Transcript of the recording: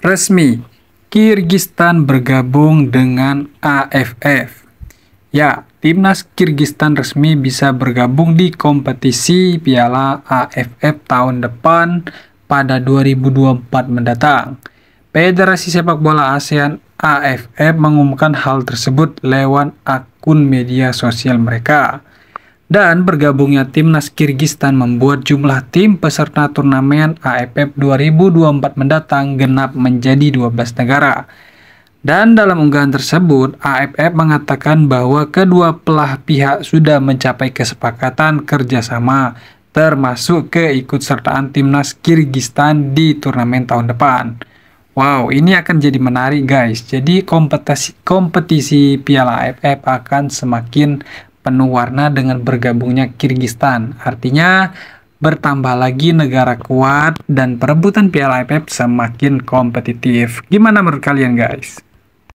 resmi Kyrgyzstan bergabung dengan AFF. Ya, timnas Kyrgyzstan resmi bisa bergabung di kompetisi Piala AFF tahun depan pada 2024 mendatang. Federasi Sepak Bola ASEAN AFF mengumumkan hal tersebut lewat akun media sosial mereka. Dan bergabungnya timnas Kirgistan membuat jumlah tim peserta turnamen AFF 2024 mendatang genap menjadi 12 negara. Dan dalam unggahan tersebut, AFF mengatakan bahwa kedua belah pihak sudah mencapai kesepakatan kerjasama termasuk keikutsertaan timnas Kirgistan di turnamen tahun depan. Wow, ini akan jadi menarik guys. Jadi kompetisi kompetisi Piala AFF akan semakin penuh warna dengan bergabungnya Kirgistan. Artinya bertambah lagi negara kuat dan perebutan Piala AFF semakin kompetitif. Gimana menurut kalian guys?